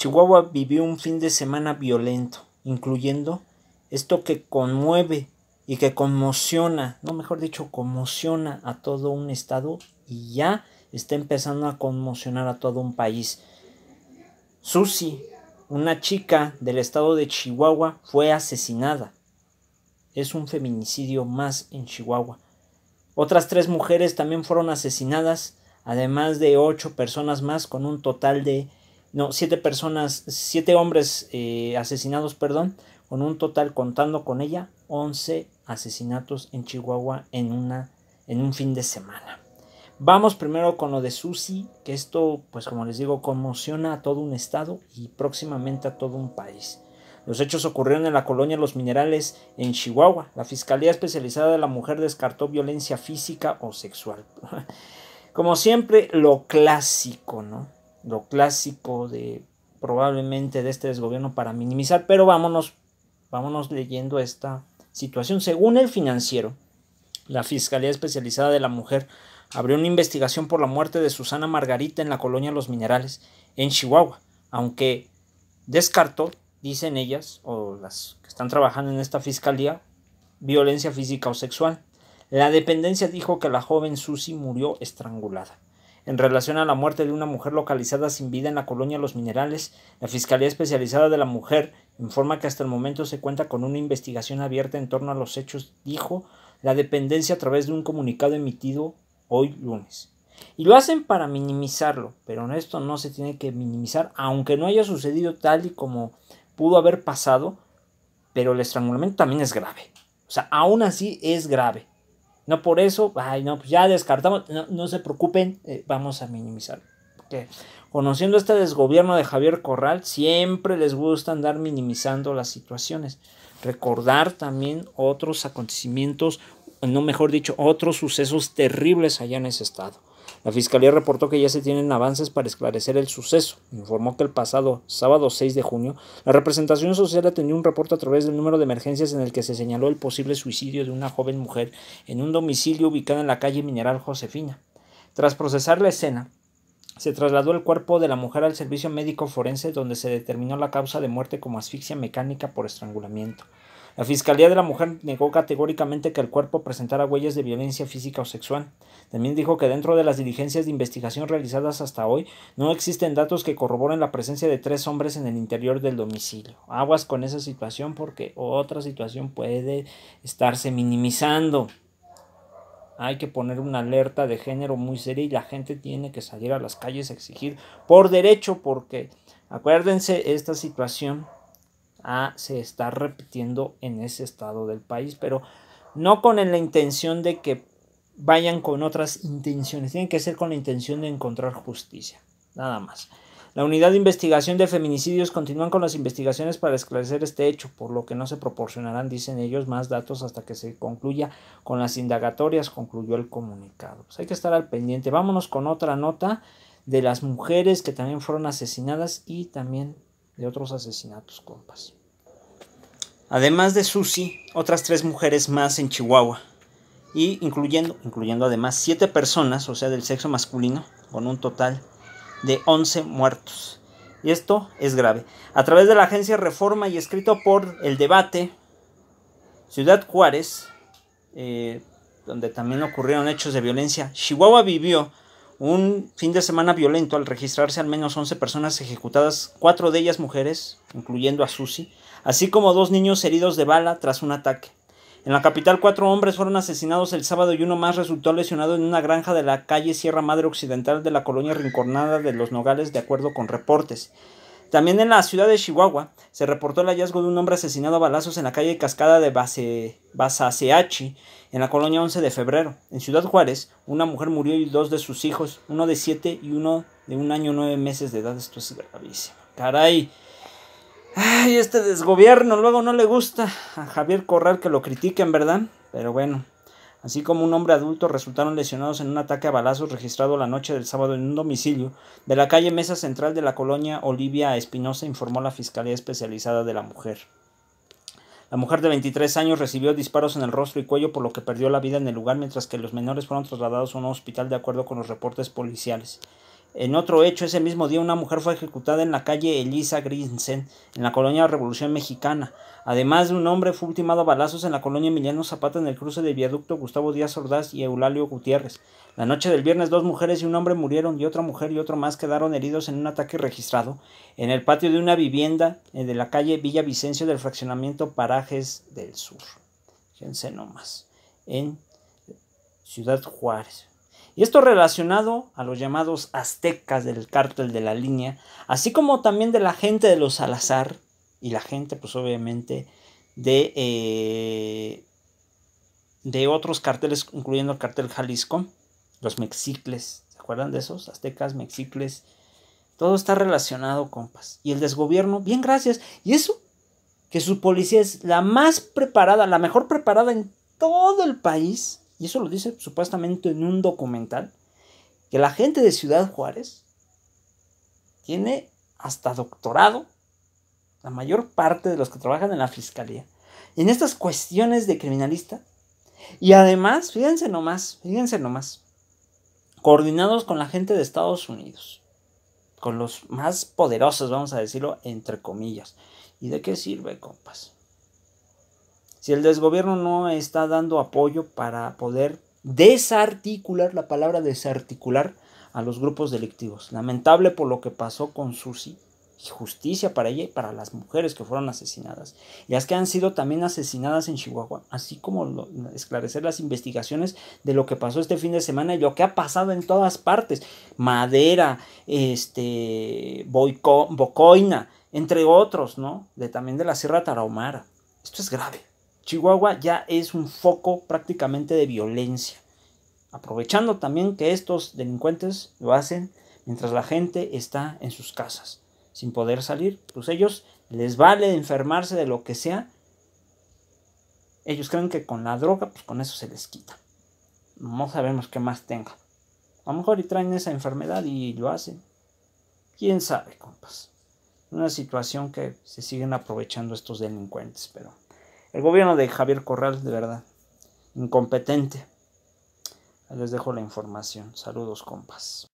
Chihuahua vivió un fin de semana violento, incluyendo esto que conmueve y que conmociona, no mejor dicho, conmociona a todo un estado y ya está empezando a conmocionar a todo un país. Susi, una chica del estado de Chihuahua, fue asesinada. Es un feminicidio más en Chihuahua. Otras tres mujeres también fueron asesinadas, además de ocho personas más, con un total de no, siete personas, siete hombres eh, asesinados, perdón, con un total contando con ella 11 asesinatos en Chihuahua en, una, en un fin de semana. Vamos primero con lo de Susi, que esto, pues como les digo, conmociona a todo un estado y próximamente a todo un país. Los hechos ocurrieron en la colonia Los Minerales en Chihuahua. La Fiscalía Especializada de la Mujer descartó violencia física o sexual. Como siempre, lo clásico, ¿no? lo clásico de probablemente de este desgobierno para minimizar, pero vámonos, vámonos leyendo esta situación. Según el financiero, la Fiscalía Especializada de la Mujer abrió una investigación por la muerte de Susana Margarita en la colonia Los Minerales, en Chihuahua, aunque descartó, dicen ellas, o las que están trabajando en esta fiscalía, violencia física o sexual. La dependencia dijo que la joven Susi murió estrangulada. En relación a la muerte de una mujer localizada sin vida en la colonia Los Minerales, la Fiscalía Especializada de la Mujer informa que hasta el momento se cuenta con una investigación abierta en torno a los hechos, dijo la dependencia a través de un comunicado emitido hoy lunes. Y lo hacen para minimizarlo, pero en esto no se tiene que minimizar, aunque no haya sucedido tal y como pudo haber pasado, pero el estrangulamiento también es grave. O sea, aún así es grave. No por eso, ay, no, pues ya descartamos, no, se preocupen, eh, vamos a minimizar. conociendo este desgobierno de Javier Corral, siempre les gusta andar minimizando las situaciones. Recordar también otros acontecimientos, no mejor dicho, otros sucesos terribles allá en ese estado la Fiscalía reportó que ya se tienen avances para esclarecer el suceso. Informó que el pasado sábado 6 de junio, la representación social atendió un reporte a través del número de emergencias en el que se señaló el posible suicidio de una joven mujer en un domicilio ubicado en la calle Mineral Josefina. Tras procesar la escena, se trasladó el cuerpo de la mujer al servicio médico forense donde se determinó la causa de muerte como asfixia mecánica por estrangulamiento. La Fiscalía de la Mujer negó categóricamente que el cuerpo presentara huellas de violencia física o sexual. También dijo que dentro de las diligencias de investigación realizadas hasta hoy no existen datos que corroboren la presencia de tres hombres en el interior del domicilio. Aguas con esa situación porque otra situación puede estarse minimizando. Hay que poner una alerta de género muy seria y la gente tiene que salir a las calles a exigir por derecho porque acuérdense esta situación a, se está repitiendo en ese estado del país, pero no con la intención de que vayan con otras intenciones, tienen que ser con la intención de encontrar justicia, nada más. La unidad de investigación de feminicidios continúan con las investigaciones para esclarecer este hecho, por lo que no se proporcionarán, dicen ellos, más datos hasta que se concluya con las indagatorias, concluyó el comunicado. Pues hay que estar al pendiente. Vámonos con otra nota de las mujeres que también fueron asesinadas y también de otros asesinatos, compas. Además de Susi, otras tres mujeres más en Chihuahua. Y incluyendo, incluyendo además siete personas, o sea, del sexo masculino, con un total de 11 muertos. Y esto es grave. A través de la agencia Reforma y escrito por El Debate, Ciudad Juárez, eh, donde también ocurrieron hechos de violencia, Chihuahua vivió un fin de semana violento al registrarse al menos 11 personas ejecutadas, cuatro de ellas mujeres, incluyendo a Susi, así como dos niños heridos de bala tras un ataque. En la capital cuatro hombres fueron asesinados el sábado y uno más resultó lesionado en una granja de la calle Sierra Madre Occidental de la colonia Rincornada de los Nogales, de acuerdo con reportes. También en la ciudad de Chihuahua se reportó el hallazgo de un hombre asesinado a balazos en la calle Cascada de Basaseachi, en la colonia 11 de febrero. En Ciudad Juárez, una mujer murió y dos de sus hijos, uno de 7 y uno de un año 9 meses de edad. Esto es gravísimo. Caray. Ay, este desgobierno luego no le gusta a Javier Corral que lo critiquen, ¿verdad? Pero bueno, así como un hombre adulto resultaron lesionados en un ataque a balazos registrado la noche del sábado en un domicilio de la calle Mesa Central de la colonia Olivia Espinosa, informó la Fiscalía Especializada de la Mujer. La mujer de 23 años recibió disparos en el rostro y cuello por lo que perdió la vida en el lugar mientras que los menores fueron trasladados a un hospital de acuerdo con los reportes policiales. En otro hecho, ese mismo día una mujer fue ejecutada en la calle Elisa Grinsen, en la colonia Revolución Mexicana. Además de un hombre fue ultimado a balazos en la colonia Emiliano Zapata en el cruce del viaducto Gustavo Díaz Ordaz y Eulalio Gutiérrez. La noche del viernes dos mujeres y un hombre murieron y otra mujer y otro más quedaron heridos en un ataque registrado en el patio de una vivienda eh, de la calle Villa Vicencio del fraccionamiento Parajes del Sur. Fíjense nomás. En Ciudad Juárez. Y esto relacionado a los llamados aztecas del cártel de la línea, así como también de la gente de los Salazar y la gente, pues obviamente, de, eh, de otros carteles, incluyendo el cartel Jalisco, los mexicles, ¿se acuerdan de esos? Aztecas, mexicles, todo está relacionado, compas. Y el desgobierno, bien, gracias. Y eso, que su policía es la más preparada, la mejor preparada en todo el país y eso lo dice supuestamente en un documental, que la gente de Ciudad Juárez tiene hasta doctorado, la mayor parte de los que trabajan en la fiscalía, en estas cuestiones de criminalista. Y además, fíjense nomás, fíjense nomás, coordinados con la gente de Estados Unidos, con los más poderosos, vamos a decirlo, entre comillas. ¿Y de qué sirve, compas? si el desgobierno no está dando apoyo para poder desarticular la palabra desarticular a los grupos delictivos. Lamentable por lo que pasó con Susi. Justicia para ella y para las mujeres que fueron asesinadas. Y las que han sido también asesinadas en Chihuahua. Así como esclarecer las investigaciones de lo que pasó este fin de semana y lo que ha pasado en todas partes. Madera, este, Boico, Bocoina, entre otros, ¿no? De, también de la Sierra Tarahumara. Esto es grave. Chihuahua ya es un foco prácticamente de violencia, aprovechando también que estos delincuentes lo hacen mientras la gente está en sus casas, sin poder salir, pues ellos les vale enfermarse de lo que sea. Ellos creen que con la droga, pues con eso se les quita. No sabemos qué más tenga. A lo mejor y traen esa enfermedad y lo hacen. Quién sabe, compas. Una situación que se siguen aprovechando estos delincuentes, pero el gobierno de Javier Corral, de verdad, incompetente. Les dejo la información. Saludos, compas.